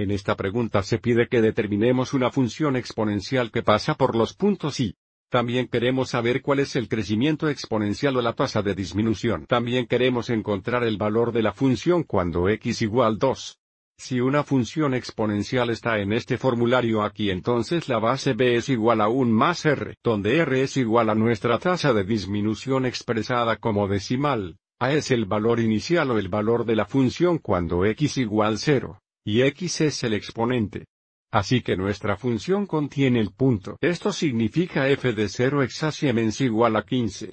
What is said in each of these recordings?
En esta pregunta se pide que determinemos una función exponencial que pasa por los puntos y también queremos saber cuál es el crecimiento exponencial o la tasa de disminución. También queremos encontrar el valor de la función cuando x igual 2. Si una función exponencial está en este formulario aquí entonces la base b es igual a 1 más r, donde r es igual a nuestra tasa de disminución expresada como decimal. A es el valor inicial o el valor de la función cuando x igual 0, y x es el exponente. Así que nuestra función contiene el punto. Esto significa f de 0 exaciemens igual a 15.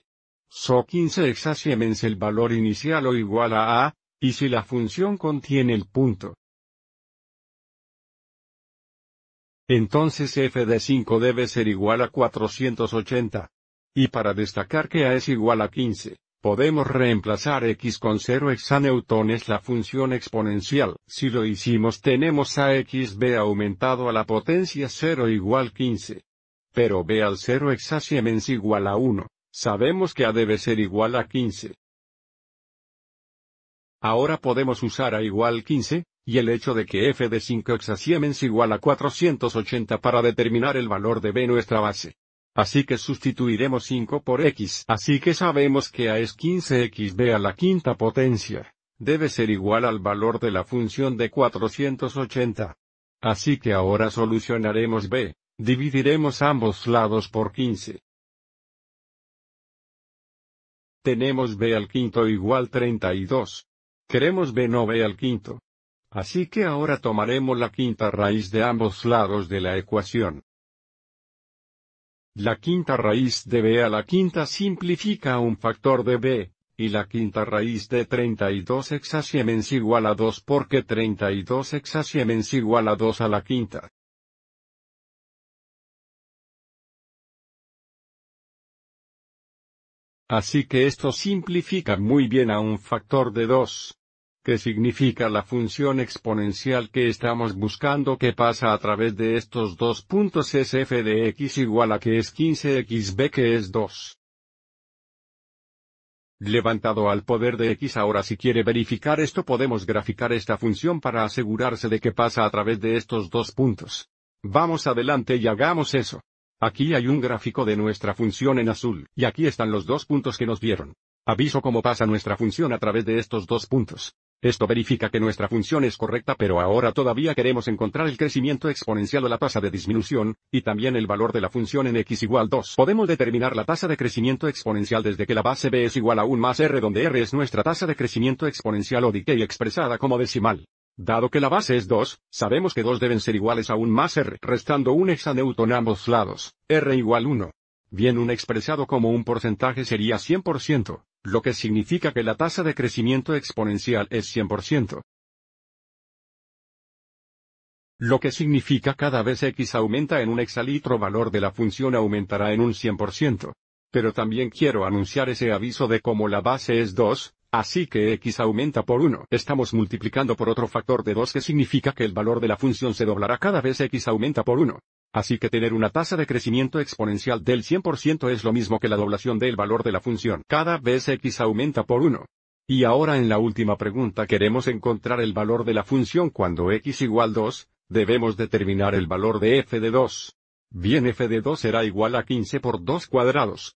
So 15 exaciemens el valor inicial o igual a a, y si la función contiene el punto. Entonces f de 5 debe ser igual a 480. Y para destacar que a es igual a 15, Podemos reemplazar x con 0 hexaneutones la función exponencial. Si lo hicimos tenemos a xb aumentado a la potencia 0 igual 15. Pero b al 0 siemens igual a 1. Sabemos que a debe ser igual a 15. Ahora podemos usar a igual 15, y el hecho de que f de 5 siemens igual a 480 para determinar el valor de b nuestra base. Así que sustituiremos 5 por x. Así que sabemos que a es 15xb a la quinta potencia. Debe ser igual al valor de la función de 480. Así que ahora solucionaremos b. Dividiremos ambos lados por 15. Tenemos b al quinto igual 32. Queremos b no b al quinto. Así que ahora tomaremos la quinta raíz de ambos lados de la ecuación. La quinta raíz de b a la quinta simplifica a un factor de b, y la quinta raíz de 32 hexasiemens igual a 2 porque 32 hexasiemens igual a 2 a la quinta. Así que esto simplifica muy bien a un factor de 2. Qué significa la función exponencial que estamos buscando que pasa a través de estos dos puntos es f de x igual a que es 15xb que es 2. Levantado al poder de x ahora si quiere verificar esto podemos graficar esta función para asegurarse de que pasa a través de estos dos puntos. Vamos adelante y hagamos eso. Aquí hay un gráfico de nuestra función en azul, y aquí están los dos puntos que nos dieron. Aviso cómo pasa nuestra función a través de estos dos puntos. Esto verifica que nuestra función es correcta pero ahora todavía queremos encontrar el crecimiento exponencial o la tasa de disminución, y también el valor de la función en x igual 2. Podemos determinar la tasa de crecimiento exponencial desde que la base b es igual a 1 más r donde r es nuestra tasa de crecimiento exponencial o decay expresada como decimal. Dado que la base es 2, sabemos que 2 deben ser iguales a 1 más r, restando un exaneuto a ambos lados, r igual 1. Bien un expresado como un porcentaje sería 100% lo que significa que la tasa de crecimiento exponencial es 100%. Lo que significa cada vez x aumenta en un exalitro valor de la función aumentará en un 100%. Pero también quiero anunciar ese aviso de cómo la base es 2, así que x aumenta por 1. Estamos multiplicando por otro factor de 2 que significa que el valor de la función se doblará cada vez x aumenta por 1. Así que tener una tasa de crecimiento exponencial del 100% es lo mismo que la doblación del valor de la función. Cada vez x aumenta por 1. Y ahora en la última pregunta queremos encontrar el valor de la función cuando x igual 2, debemos determinar el valor de f de 2. Bien f de 2 será igual a 15 por 2 cuadrados.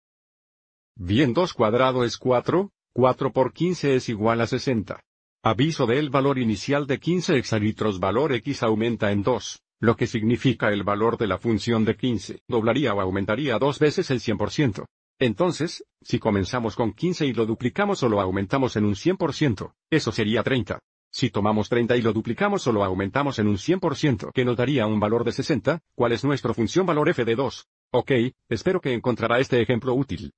Bien 2 cuadrado es 4, 4 por 15 es igual a 60. Aviso del valor inicial de 15 hexalitros valor x aumenta en 2 lo que significa el valor de la función de 15 doblaría o aumentaría dos veces el 100%. Entonces, si comenzamos con 15 y lo duplicamos o lo aumentamos en un 100%, eso sería 30. Si tomamos 30 y lo duplicamos o lo aumentamos en un 100%, que nos daría un valor de 60, ¿cuál es nuestra función valor f de 2? Ok, espero que encontrará este ejemplo útil.